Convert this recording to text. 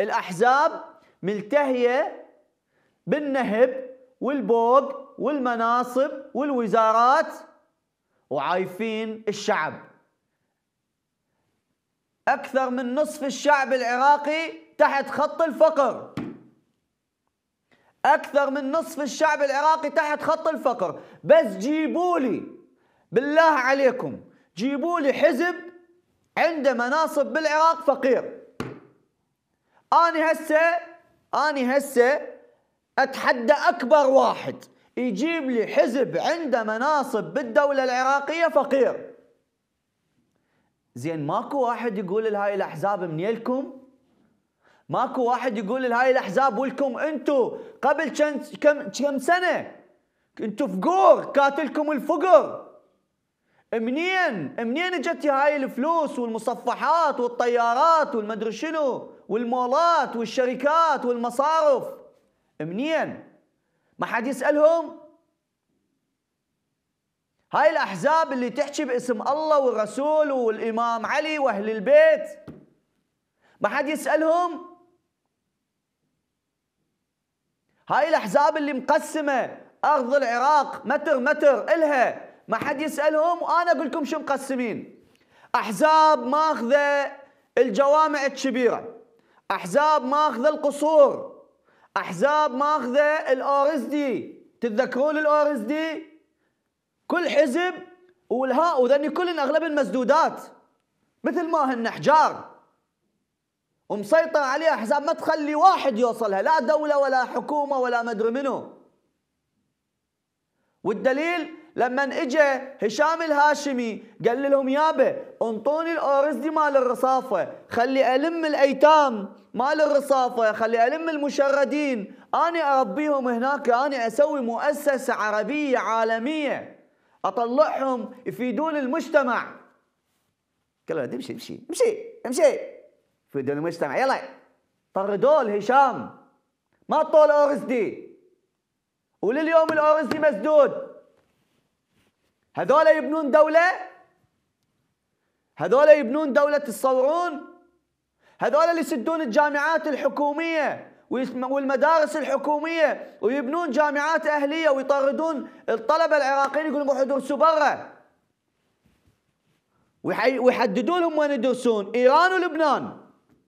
الأحزاب ملتهية بالنهب والبوق والمناصب والوزارات وعايفين الشعب أكثر من نصف الشعب العراقي تحت خط الفقر أكثر من نصف الشعب العراقي تحت خط الفقر بس جيبولي بالله عليكم جيبولي حزب عنده مناصب بالعراق فقير أنا هسه أنا هسه أتحدى أكبر واحد يجيب لي حزب عنده مناصب بالدولة العراقية فقير زين ماكو واحد يقول لهاي الأحزاب من يلكم ماكو واحد يقول لهاي الأحزاب ولكم أنتو قبل كم كم سنة انتو فقور كاتلكم الفقر منين منين اجت هاي الفلوس والمصفحات والطيارات والمدري شنو والمولات والشركات والمصارف منين ما حد يسالهم هاي الاحزاب اللي تحكي باسم الله والرسول والامام علي واهل البيت ما حد يسالهم هاي الاحزاب اللي مقسمه ارض العراق متر متر الها ما حد يسالهم وانا اقول لكم شو مقسمين احزاب ماخذه الجوامع الكبيره احزاب ماخذه القصور احزاب ماخذه الاورزدي تتذكرون الاورزدي كل حزب والهاء وذني كلن اغلب المسدودات مثل ما هن احجار ومسيطر عليها احزاب ما تخلي واحد يوصلها لا دوله ولا حكومه ولا مدري منو والدليل لما اجى هشام الهاشمي قال لهم يابا انطوني الاورز دي مال الرصافه خلي الم الايتام مال الرصافه خلي الم المشردين انا اربيهم هناك انا اسوي مؤسسه عربيه عالميه اطلعهم يفيدون المجتمع قال له امشي امشي امشي امشي يفيدون المجتمع يلا طردوه هشام ما طول دي ولليوم دي مسدود هذول يبنون دولة هذول يبنون دولة تتصورون هذول اللي يسدون الجامعات الحكومية والمدارس الحكومية ويبنون جامعات أهلية ويطردون الطلبة العراقيين يقولون روحوا درسوا برا ويحددون لهم وين يدرسون إيران ولبنان